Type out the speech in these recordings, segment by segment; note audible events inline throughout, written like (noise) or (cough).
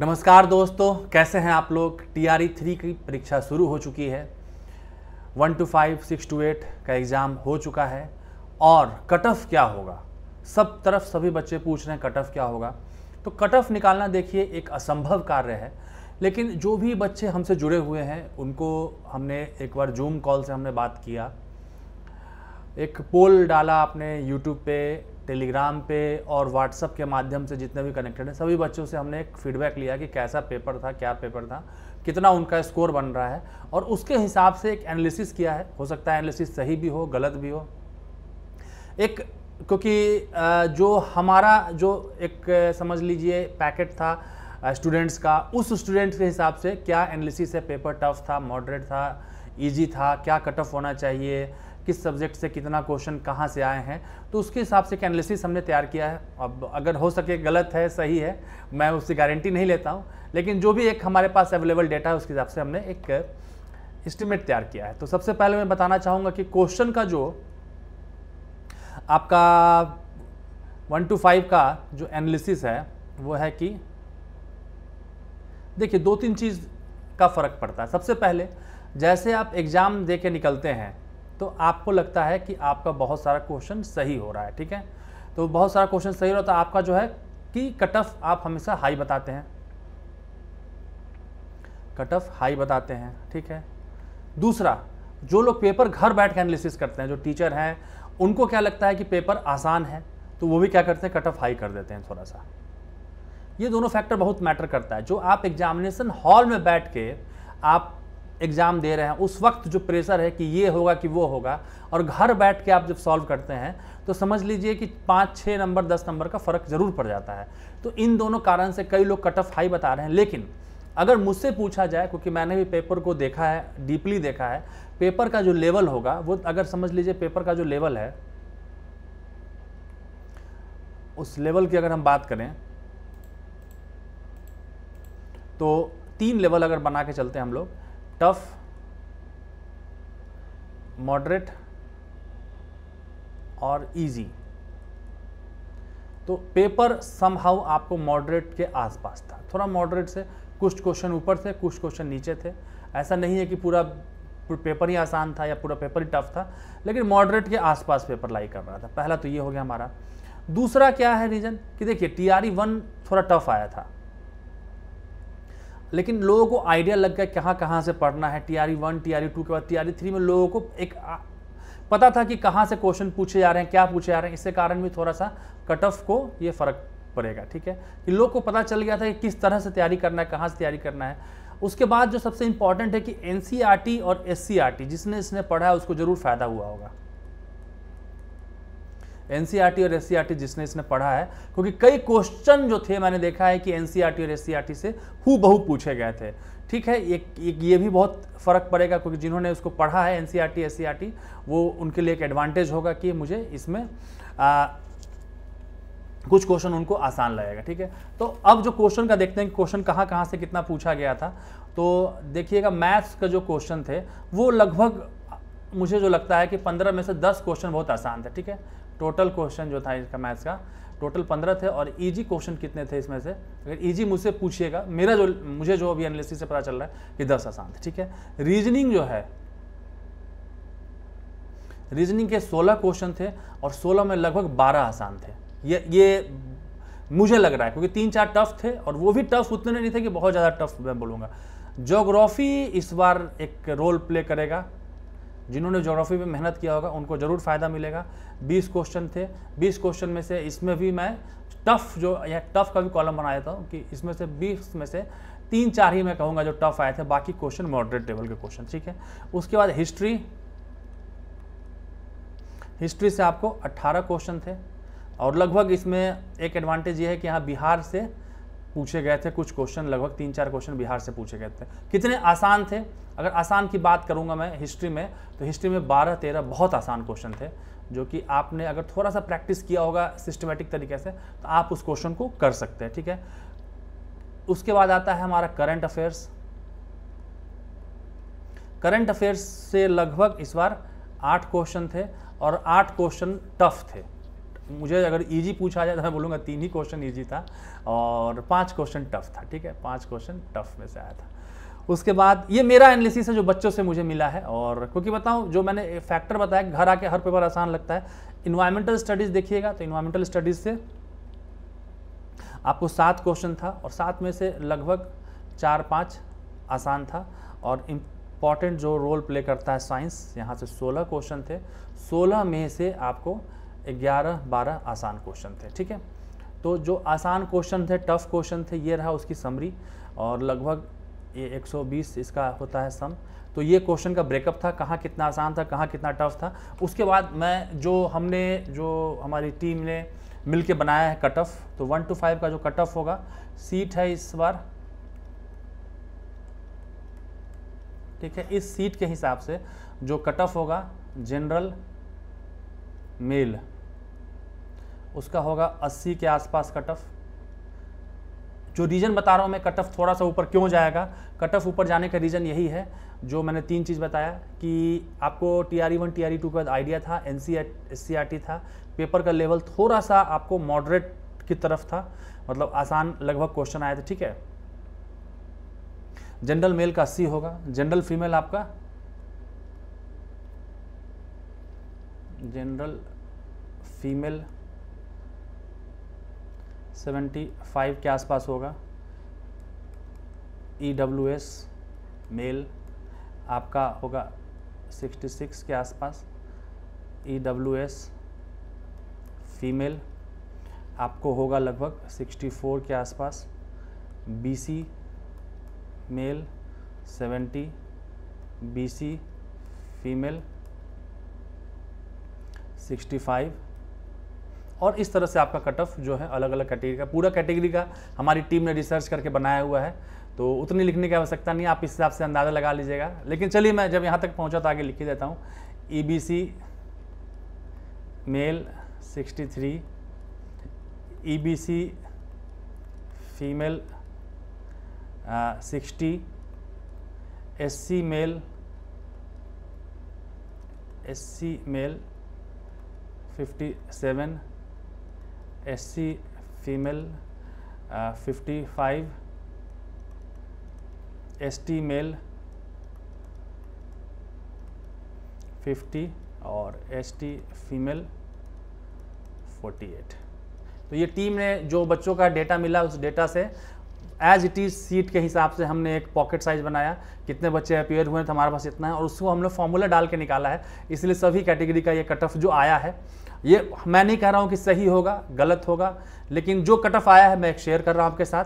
नमस्कार दोस्तों कैसे हैं आप लोग टी आर ई थ्री की परीक्षा शुरू हो चुकी है one two five six two eight का एग्ज़ाम हो चुका है और कट ऑफ क्या होगा सब तरफ सभी बच्चे पूछ रहे हैं कट ऑफ क्या होगा तो कट ऑफ निकालना देखिए एक असंभव कार्य है लेकिन जो भी बच्चे हमसे जुड़े हुए हैं उनको हमने एक बार जूम कॉल से हमने बात किया एक पोल डाला आपने यूट्यूब पे टेलीग्राम पे और व्हाट्सअप के माध्यम से जितने भी कनेक्टेड हैं सभी बच्चों से हमने एक फीडबैक लिया कि कैसा पेपर था क्या पेपर था कितना उनका स्कोर बन रहा है और उसके हिसाब से एक एनालिसिस किया है हो सकता है एनालिसिस सही भी हो गलत भी हो एक क्योंकि जो हमारा जो एक समझ लीजिए पैकेट था स्टूडेंट्स का उस स्टूडेंट्स के हिसाब से क्या एनालिसिस है पेपर टफ था मॉडरेट था ईजी था क्या कट ऑफ होना चाहिए किस सब्जेक्ट से कितना क्वेश्चन कहाँ से आए हैं तो उसके हिसाब से एक एनालिसिस हमने तैयार किया है अब अगर हो सके गलत है सही है मैं उसकी गारंटी नहीं लेता हूँ लेकिन जो भी एक हमारे पास अवेलेबल डेटा है उसके हिसाब से हमने एक इस्टीमेट तैयार किया है तो सबसे पहले मैं बताना चाहूँगा कि क्वेश्चन का जो आपका वन टू फाइव का जो एनालिसिस है वो है कि देखिए दो तीन चीज़ का फ़र्क पड़ता है सबसे पहले जैसे आप एग्ज़ाम दे के निकलते हैं तो आपको लगता है कि आपका बहुत सारा क्वेश्चन सही हो रहा है ठीक है तो बहुत सारा क्वेश्चन सही हो रहा है तो आपका जो है कि कट ऑफ आप हमेशा हाई बताते हैं कट ऑफ हाई बताते हैं ठीक है दूसरा जो लोग पेपर घर बैठ के एनालिसिस करते हैं जो टीचर हैं उनको क्या लगता है कि पेपर आसान है तो वो भी क्या करते हैं कट ऑफ हाई कर देते हैं थोड़ा सा ये दोनों फैक्टर बहुत मैटर करता है जो आप एग्जामिनेशन हॉल में बैठ के आप एग्ज़ाम दे रहे हैं उस वक्त जो प्रेशर है कि ये होगा कि वो होगा और घर बैठ के आप जब सॉल्व करते हैं तो समझ लीजिए कि पाँच छः नंबर दस नंबर का फ़र्क ज़रूर पड़ जाता है तो इन दोनों कारण से कई लोग कट ऑफ हाई बता रहे हैं लेकिन अगर मुझसे पूछा जाए क्योंकि मैंने भी पेपर को देखा है डीपली देखा है पेपर का जो लेवल होगा वो अगर समझ लीजिए पेपर का जो लेवल है उस लेवल की अगर हम बात करें तो तीन लेवल अगर बना के चलते हैं हम लोग टफ मॉडरेट और इजी तो पेपर समहाउ आपको मॉडरेट के आसपास था थोड़ा मॉडरेट से कुछ क्वेश्चन ऊपर थे कुछ क्वेश्चन नीचे थे ऐसा नहीं है कि पूरा पेपर ही आसान था या पूरा पेपर ही टफ था लेकिन मॉडरेट के आसपास पेपर लाई कर रहा था पहला तो ये हो गया हमारा दूसरा क्या है रीज़न कि देखिए टी आर ई वन थोड़ा टफ आया था लेकिन लोगों को आइडिया लग गया कहाँ कहाँ से पढ़ना है T R one T R two के बाद टी आर थ्री में लोगों को एक पता था कि कहाँ से क्वेश्चन पूछे जा रहे हैं क्या पूछे जा रहे हैं इसके कारण भी थोड़ा सा कट ऑफ को ये फ़र्क पड़ेगा ठीक है कि लोग को पता चल गया था कि किस तरह से तैयारी करना है कहाँ से तैयारी करना है उसके बाद जो सबसे इम्पॉर्टेंट है कि एन e और एस e जिसने इसने पढ़ा है उसको ज़रूर फ़ायदा हुआ होगा एन और एस जिसने इसने पढ़ा है क्योंकि कई क्वेश्चन जो थे मैंने देखा है कि एन और एस से हु बहु पूछे गए थे ठीक है एक, एक ये भी बहुत फ़र्क पड़ेगा क्योंकि जिन्होंने उसको पढ़ा है एन सी आर वो उनके लिए एक एडवांटेज होगा कि मुझे इसमें आ, कुछ क्वेश्चन उनको आसान लगेगा ठीक है तो अब जो क्वेश्चन का देखते हैं क्वेश्चन कहाँ कहाँ से कितना पूछा गया था तो देखिएगा मैथ्स का जो क्वेश्चन थे वो लगभग मुझे जो लगता है कि पंद्रह में से दस क्वेश्चन बहुत आसान थे ठीक है टोटल क्वेश्चन जो था इसका मैथ्स का टोटल पंद्रह थे और इजी क्वेश्चन कितने थे इसमें से अगर इजी मुझसे पूछिएगा मेरा जो मुझे जो अभी एनालिसिस से पता चल रहा है कि दस आसान थे ठीक है रीजनिंग जो है रीजनिंग के सोलह क्वेश्चन थे और सोलह में लगभग बारह आसान थे ये ये मुझे लग रहा है क्योंकि तीन चार टफ थे और वो भी टफ उतने नहीं थे कि बहुत ज़्यादा टफ मैं बोलूँगा जोग्राफी इस बार एक रोल प्ले करेगा जिन्होंने जोग्राफी में मेहनत किया होगा उनको ज़रूर फ़ायदा मिलेगा 20 क्वेश्चन थे 20 क्वेश्चन में से इसमें भी मैं टफ़ जो या टफ़ का भी कॉलम बनाया था कि इसमें से 20 में से तीन चार ही मैं कहूँगा जो टफ़ आए थे बाकी क्वेश्चन मॉडरेट लेवल के क्वेश्चन ठीक है उसके बाद हिस्ट्री हिस्ट्री से आपको अट्ठारह क्वेश्चन थे और लगभग इसमें एक एडवांटेज ये है कि यहाँ बिहार से पूछे गए थे कुछ क्वेश्चन लगभग तीन चार क्वेश्चन बिहार से पूछे गए थे कितने आसान थे अगर आसान की बात करूंगा मैं हिस्ट्री में तो हिस्ट्री में बारह तेरह बहुत आसान क्वेश्चन थे जो कि आपने अगर थोड़ा सा प्रैक्टिस किया होगा सिस्टमेटिक तरीके से तो आप उस क्वेश्चन को कर सकते हैं ठीक है उसके बाद आता है हमारा करंट अफेयर्स करंट अफेयर्स से लगभग इस बार आठ क्वेश्चन थे और आठ क्वेश्चन टफ थे मुझे अगर इजी पूछा जाए तो मैं बोलूँगा तीन ही क्वेश्चन ईजी था और पाँच क्वेश्चन टफ था ठीक है पाँच क्वेश्चन टफ में से आया था उसके बाद ये मेरा एनालिसिस है जो बच्चों से मुझे मिला है और क्योंकि बताऊँ जो मैंने फैक्टर बताया घर आके हर पेपर आसान लगता है इन्वायरमेंटल स्टडीज़ देखिएगा तो इन्वायरमेंटल स्टडीज़ से आपको सात क्वेश्चन था और सात में से लगभग चार पाँच आसान था और इम्पॉर्टेंट जो रोल प्ले करता है साइंस यहाँ से सोलह क्वेश्चन थे सोलह में से आपको ग्यारह बारह आसान क्वेश्चन थे ठीक है तो जो आसान क्वेश्चन थे टफ क्वेश्चन थे ये रहा उसकी समरी और लगभग ये 120 इसका होता है सम तो ये क्वेश्चन का ब्रेकअप था कहाँ कितना आसान था कहाँ कितना टफ था उसके बाद मैं जो हमने जो हमारी टीम ने मिल के बनाया है कट ऑफ तो वन टू फाइव का जो कट ऑफ होगा सीट है इस बार ठीक है इस सीट के हिसाब से जो कट ऑफ होगा जनरल मेल उसका होगा 80 के आसपास कट ऑफ जो रीज़न बता रहा हूँ मैं कट ऑफ थोड़ा सा ऊपर क्यों जाएगा कट ऑफ ऊपर जाने का रीज़न यही है जो मैंने तीन चीज़ बताया कि आपको T R E one T R E two के बाद आइडिया था N C S C R T था पेपर का लेवल थोड़ा सा आपको मॉडरेट की तरफ था मतलब आसान लगभग क्वेश्चन आया था ठीक है जनरल मेल का अस्सी होगा जनरल फीमेल आपका जनरल फीमेल 75 के आसपास होगा ई एस मेल आपका होगा 66 के आसपास ई एस फीमेल आपको होगा लगभग 64 के आसपास बी मेल 70 बी फीमेल 65 और इस तरह से आपका कट ऑफ जो है अलग अलग कैटेगरी का पूरा कैटेगरी का हमारी टीम ने रिसर्च करके बनाया हुआ है तो उतनी लिखने की आवश्यकता नहीं आप इस हिसाब से अंदाज़ा लगा लीजिएगा लेकिन चलिए मैं जब यहाँ तक पहुँचा तो आगे लिख ही देता हूँ E male 63 C female sixty C male C male fifty seven S C female fifty five S T male fifty और S T female forty eight तो ये टीम ने जो बच्चों का डेटा मिला उस डेटा से एज इट इज़ सीट के हिसाब से हमने एक पॉकेट साइज बनाया कितने बच्चे अपेयर हुए हैं हमारे पास इतना है और उसको हमने फॉर्मूला डाल के निकाला है इसलिए सभी कैटेगरी का ये कट ऑफ जो आया है ये मैं नहीं कह रहा हूँ कि सही होगा गलत होगा लेकिन जो कट ऑफ आया है मैं एक शेयर कर रहा हूँ आपके साथ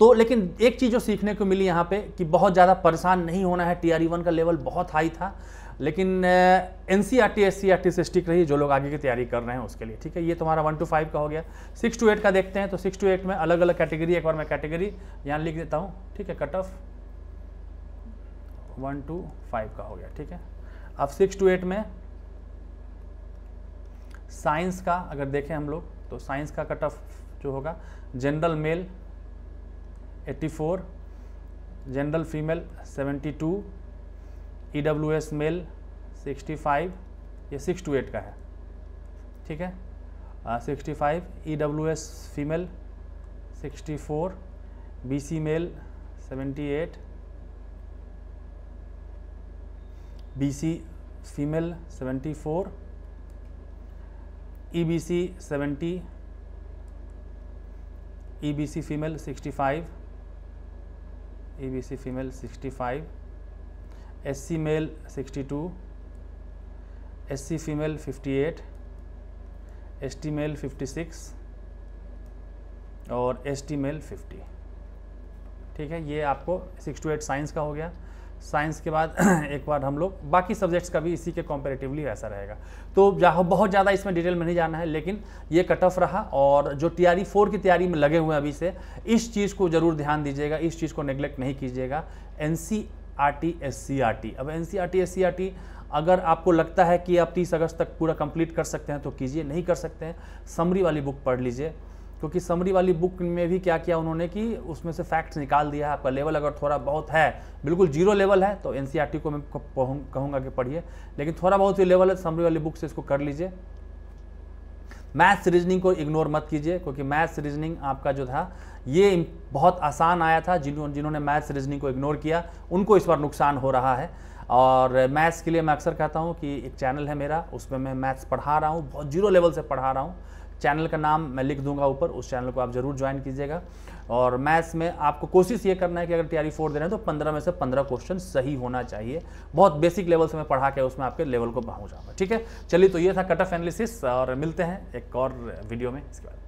तो लेकिन एक चीज़ जो सीखने को मिली यहाँ पे कि बहुत ज़्यादा परेशान नहीं होना है टी आर वन का लेवल बहुत हाई था लेकिन N C R T S C R T से स्टिक रही जो लोग आगे की तैयारी कर रहे हैं उसके लिए ठीक है ये तुम्हारा वन टू फाइव का हो गया सिक्स टू एट का देखते हैं तो सिक्स टू एट में अलग अलग कैटेगरी एक बार मैं कैटेगरी यहाँ लिख देता हूँ ठीक है cut off one two five का हो गया ठीक है अब सिक्स टू एट में साइंस का अगर देखें हम लोग तो साइंस का कट ऑफ जो होगा general male four general female two E W S male sixty five ये सिक्स टू एट का है ठीक है sixty five E W S female sixty four B C male seventy eight B C female seventy four E B C seventy E B C female sixty five E B C female sixty five C male 62 SC female 58 ST male 56 और ST mail 50 ठीक है ये आपको six two eight science का हो गया science के बाद (clears throat) एक बार हम लोग बाकी सब्जेक्ट्स का भी इसी के कॉम्पेरेटिवली ऐसा रहेगा तो बहुत ज़्यादा इसमें डिटेल में नहीं जाना है लेकिन ये कट ऑफ रहा और जो तैयारी फोर की तैयारी में लगे हुए हैं अभी से इस चीज़ को ज़रूर ध्यान दीजिएगा इस चीज़ को नेग्लेक्ट नहीं कीजिएगा N R T S C R T अब N C R T S C R T अगर आपको लगता है कि आप तीस अगस्त तक पूरा कंप्लीट कर सकते हैं तो कीजिए नहीं कर सकते हैं समरी वाली बुक पढ़ लीजिए क्योंकि समरी वाली बुक में भी क्या किया उन्होंने कि उसमें से फैक्ट्स निकाल दिया है आपका लेवल अगर थोड़ा बहुत है बिल्कुल जीरो लेवल है तो एन e को मैं कहूँगा कि पढ़िए लेकिन थोड़ा बहुत ही लेवल है समरी वाली बुक से इसको कर लीजिए मैथ्स रीजनिंग को इग्नोर मत कीजिए क्योंकि मैथ्स रीजनिंग आपका जो था ये बहुत आसान आया था जिन्होंने जिन्होंने मैथ्स रीजनिंग को इग्नोर किया उनको इस बार नुकसान हो रहा है और मैथ्स के लिए मैं अक्सर कहता हूँ कि एक चैनल है मेरा उसमें मैं मैथ्स पढ़ा रहा हूँ बहुत जीरो लेवल से पढ़ा रहा हूँ चैनल का नाम मैं लिख दूंगा ऊपर उस चैनल को आप जरूर ज्वाइन कीजिएगा और मैथ्स में आपको कोशिश ये करना है कि अगर तैयारी फोर दे रहे हैं तो पंद्रह में से पंद्रह क्वेश्चन सही होना चाहिए बहुत बेसिक लेवल से मैं पढ़ा के उसमें आपके लेवल को पहुँचाऊंगा ठीक है चलिए तो ये था कट ऑफ एनालिसिस और मिलते हैं एक और वीडियो में इसके बाद